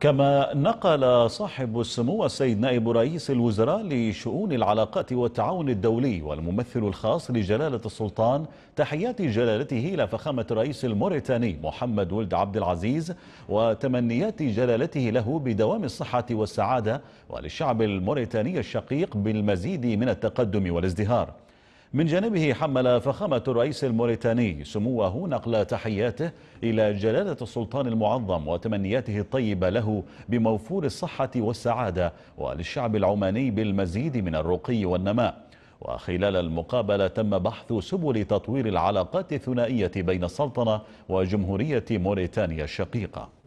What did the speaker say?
كما نقل صاحب السمو السيد نائب رئيس الوزراء لشؤون العلاقات والتعاون الدولي والممثل الخاص لجلالة السلطان تحيات جلالته إلى فخامة الرئيس الموريتاني محمد ولد عبد العزيز وتمنيات جلالته له بدوام الصحة والسعادة وللشعب الموريتاني الشقيق بالمزيد من التقدم والازدهار من جانبه حمل فخامة الرئيس الموريتاني سموه نقل تحياته إلى جلالة السلطان المعظم وتمنياته الطيبة له بموفور الصحة والسعادة وللشعب العماني بالمزيد من الرقي والنماء وخلال المقابلة تم بحث سبل تطوير العلاقات الثنائية بين السلطنة وجمهورية موريتانيا الشقيقة